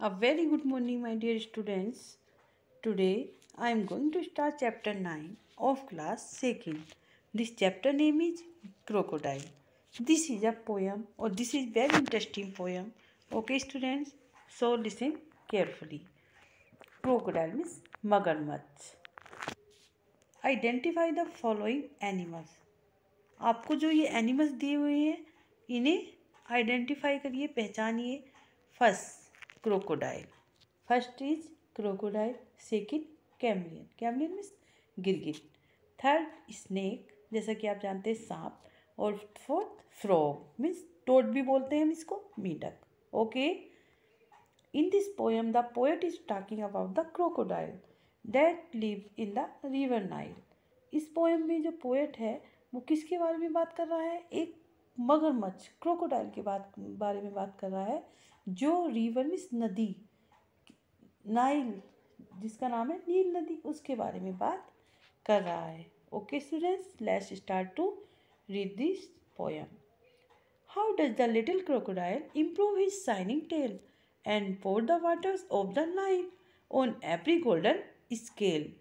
A very good morning, my dear students. Today I am going to start chapter 9 of class 2nd. This chapter name is Crocodile. This is a poem or this is very interesting poem. Okay students, so listen carefully. Crocodile means मगरमच्छ. Identify the following animals. आपको जो ये animals दिए हुए हैं इन्हें identify करिए पहचानिए first crocodile first is crocodile second chameleon chameleon means गिरगिट थर्ड स्नेक जैसा कि आप जानते हैं सांप और फोर्थ फ्रॉग मीन्स टोट भी बोलते हैं हम इसको मीटक okay in this poem the poet is talking about the crocodile that live in the river Nile इस पोएम में जो पोएट है वो किसके बारे में बात कर रहा है एक मगरमच्छ क्रोकोडाइल के बात बारे में बात कर रहा है जो रिवर मिस नदी नाइल जिसका नाम है नील नदी उसके बारे में बात कर रहा है okay students let's start to read this poem how does the little crocodile improve his shining tail and pour the waters of the Nile on every golden scale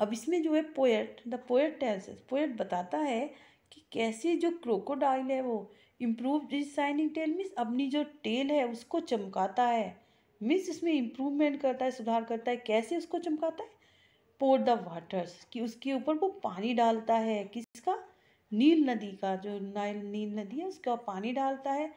अब इसमें जो है poet the poet tells poet बताता है कि कैसे जो crocodile है वो improve his shining tail means अपनी जो टेल है उसको चमकाता है मीन्स इसमें इम्प्रूवमेंट करता है सुधार करता है कैसे उसको चमकाता है पोर द वाटर्स कि उसके ऊपर वो पानी डालता है किसका नील नदी का जो नाइल नील नदी है उसका पानी डालता है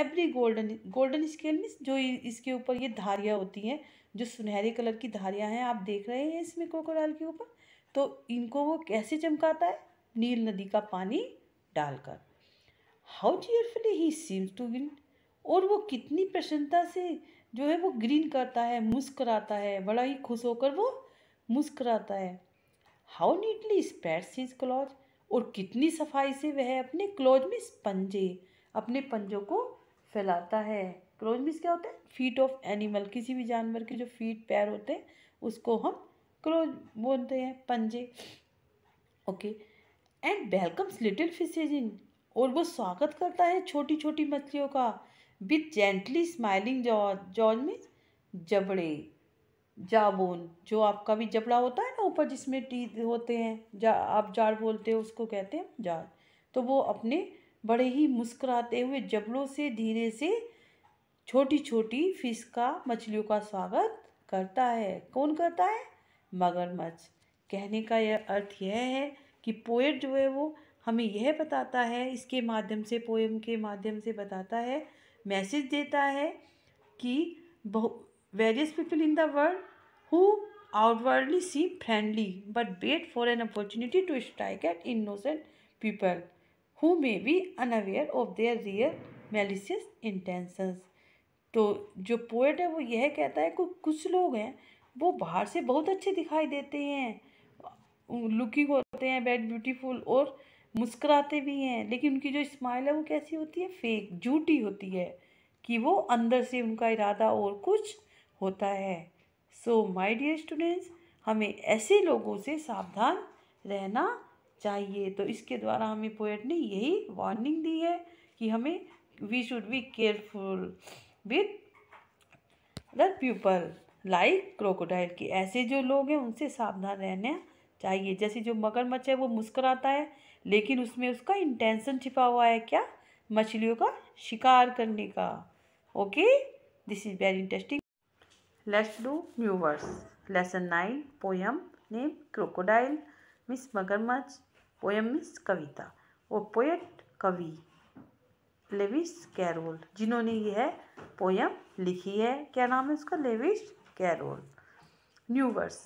every golden golden scale means जो इसके ऊपर ये धारियाँ होती हैं जो सुनहरे कलर की धारियाँ हैं आप देख रहे हैं इसमें क्रोकोडाइल के ऊपर तो इनको वो कैसे चमकाता है नील नदी का पानी डालकर how cheerfully he seems to win और वो कितनी प्रसन्नता से जो है वो ग्रीन करता है मुस्कराता है बड़ा ही खुश होकर वो मुस्कराता है how neatly spreads his claws और कितनी सफाई से वह अपने क्लोज में पंजे अपने पंजों को फैलाता है क्लोज मीन्स क्या होता है फीट ऑफ एनिमल किसी भी जानवर के जो फीट पैर होते हैं उसको हम क्लोज बोलते हैं पंजे okay and welcomes little fishes इन और वो स्वागत करता है छोटी छोटी मछलियों का with gently smiling George George में जबड़े जाबोन जो आपका भी जबड़ा होता है ना ऊपर जिसमें टीथ होते हैं जा आप जार बोलते हो उसको कहते हैं जार तो वो अपने बड़े ही मुस्कुराते हुए जबड़ों से धीरे से छोटी छोटी फिश का मछलियों का स्वागत करता है कौन करता है मगरमच्छ कहने का यह अर्थ यह है कि पोएट जो है वो हमें यह बताता है इसके माध्यम से पोएम के माध्यम से बताता है मैसेज देता है कि बहु various people in the world who outwardly see friendly but wait for an opportunity to strike at innocent people who may be unaware of their real malicious intentions तो जो पोएट है वो यह कहता है कि कुछ लोग हैं वो बाहर से बहुत अच्छे दिखाई देते हैं लुकिंग होते हैं बैड ब्यूटीफुल और मुस्कराते भी हैं लेकिन उनकी जो स्माइल है वो कैसी होती है फेक झूठी होती है कि वो अंदर से उनका इरादा और कुछ होता है सो माय डियर स्टूडेंट्स हमें ऐसे लोगों से सावधान रहना चाहिए तो इसके द्वारा हमें पोएट ने यही वार्निंग दी है कि हमें we should be careful with the people like crocodile के ऐसे जो लोग हैं उनसे सावधान रहना चाहिए जैसे जो मगरमच्छ है वो मुस्कराता है लेकिन उसमें उसका इंटेंशन छिपा हुआ है क्या मछलियों का शिकार करने का okay this is very interesting let's do new words lesson nine poem name crocodile means मगरमच्छ पोयम मिस कविता और पोएट कवि लेविस कैरोल जिन्होंने यह पोयम लिखी है क्या नाम है उसका Lewis Carroll new words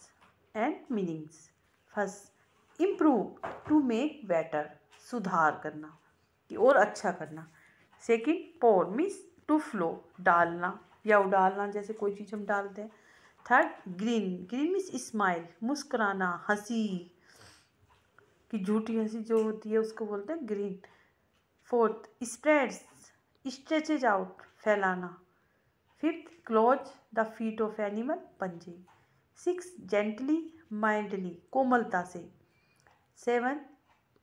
and meanings first improve to make better सुधार करना कि और अच्छा करना second pour means to flow डालना या उडालना जैसे कोई चीज़ हम डालते हैं third grin grin means smile मुस्कराना हंसी कि झूठी हंसी जो होती है उसको बोलते हैं grin fourth spreads stretches out फैलाना fifth claws the feet of animal पंजे सिक्स जेंटली माइंडली कोमलता से सेवन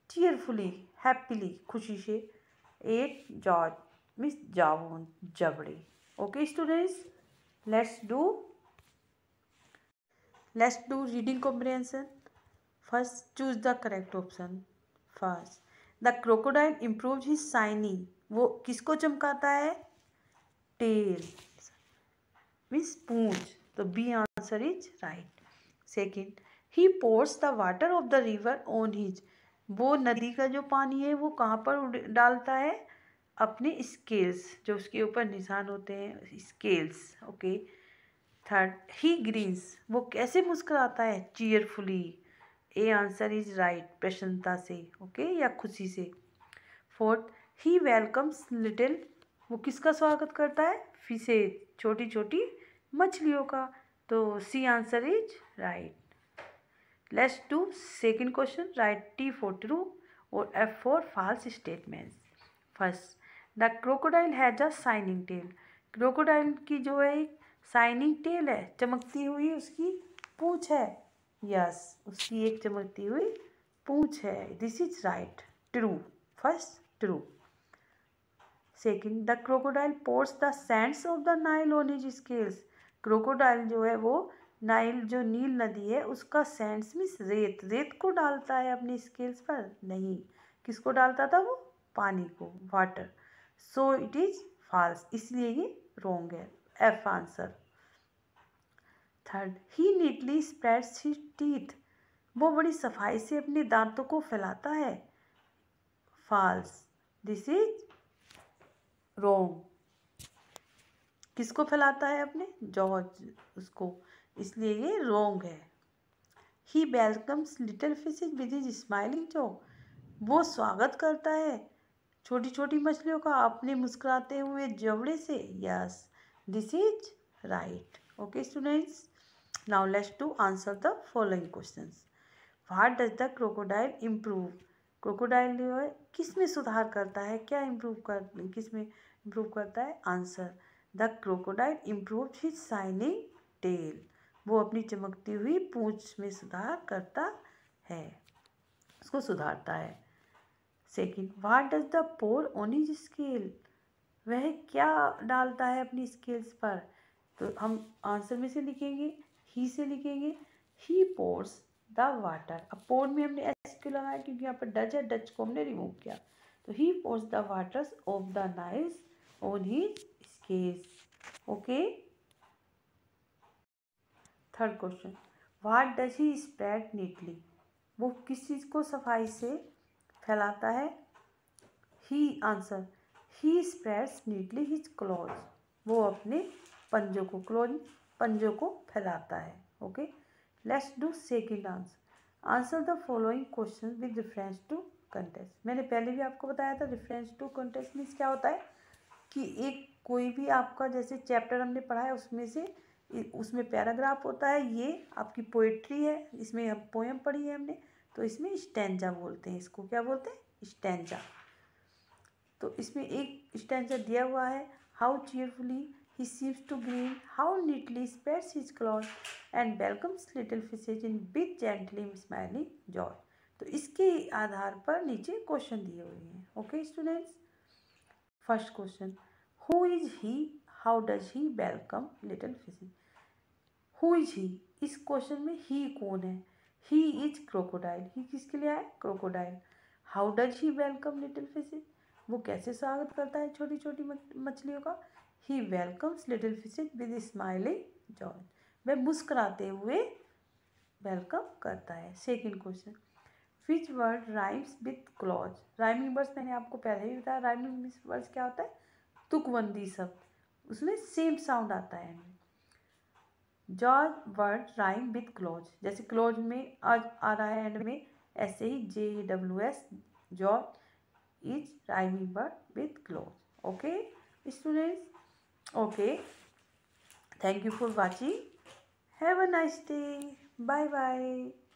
चीयरफुली हैप्पीली खुशी से एट जॉर्ज मिस जावून जबड़े okay students let's do let's do reading comprehension first choose the correct option first the crocodile improve his shining वो किसको चमकाता है टेल मिस पूछ तो B answer is right second he pours the water of the river on his वो नदी का जो पानी है वो कहाँ पर डालता है अपने स्केल्स जो उसके ऊपर निशान होते हैं scales okay third he grins वो कैसे मुस्कराता है cheerfully A answer is right प्रसन्नता से ओके okay? या खुशी से फोर्थ ही वेलकम्स लिटिल वो किसका स्वागत करता है फिशेज छोटी छोटी मछलियों का तो C answer is right let's to second question right T for true और F for false statement first the crocodile has a shining tail crocodile की जो है एक साइनिंग टेल है चमकती हुई उसकी पूछ है यस yes, उसकी एक चमकती हुई पूछ है this is right true first true second the crocodile pours the sands of the Nile on his scales crocodile जो है वो नाइल जो नील नदी है उसका सेंस मीन्स रेत रेत को डालता है अपनी स्केल्स पर नहीं किसको डालता था वो पानी को water so it is false इसलिए ये रोंग है F answer third he neatly spreads his teeth वो बड़ी सफाई से अपने दांतों को फैलाता है फॉल्स दिस इज रोंग किसको फैलाता है अपने जॉर्ज उसको इसलिए ये रोंग है he welcomes little fishes with his smiling जो वो स्वागत करता है छोटी छोटी मछलियों का अपने मुस्कुराते हुए जबड़े से yes this is right okay students now let's to answer the following question what does the crocodile improve crocodile जो है किस में सुधार करता है क्या इम्प्रूव कर किस में इम्प्रूव करता है answer the crocodile improve his shining tail वो अपनी चमकती हुई पूंछ में सुधार करता है उसको सुधारता है second what does the pour on his scale वह क्या डालता है अपनी स्केल्स पर तो हम आंसर में से लिखेंगे ही से लिखेंगे ही पोर्स द वाटर अब पोर में हमने एस क्यों लगाया क्योंकि यहाँ पर डच है डच को हमने रिमूव किया तो he pours the waters of the nice on his scales okay third question what does he spread neatly वो किस चीज़ को सफाई से फैलाता है he answer he spreads neatly his claws वो अपने पंजों को क्लोज पंजों को फैलाता है okay let's do second answer answer the following question with reference to context मैंने पहले भी आपको बताया था रिफरेंस टू कंटेस्ट मीन्स क्या होता है कि एक कोई भी आपका जैसे चैप्टर हमने पढ़ा है उसमें से उसमें पैराग्राफ होता है ये आपकी पोइट्री है इसमें हम पोएम पढ़ी है हमने तो इसमें स्टैंजा बोलते हैं इसको क्या बोलते हैं स्टैंजा तो इसमें एक स्टैंजा दिया हुआ है how cheerfully he seems to grin how neatly spreads his claws and welcomes little fishes in big gently smiling jaws तो इसके आधार पर नीचे क्वेश्चन दिए हुए हैं okay students first question who is he how does he welcome little fishy who is he इस क्वेश्चन में ही कौन है ही इज क्रोकोडाइल ही किसके लिए आए crocodile how does he welcome little fishes वो कैसे स्वागत करता है छोटी छोटी मछलियों का he welcomes little fishes with smiling jaws वह मुस्कराते हुए वेलकम करता है second question which word rhymes with claws rhyming words मैंने आपको पहले ही बताया राइमिंग वर्ड्स क्या होता है तुकबंदी शब्द उसमें सेम साउंड आता है jaws word rhyme with claws जैसे क्लोज में आज आ रहा है एंड में ऐसे ही J W S jaws is rhyming word with claws okay students okay thank you for watching have a nice day bye bye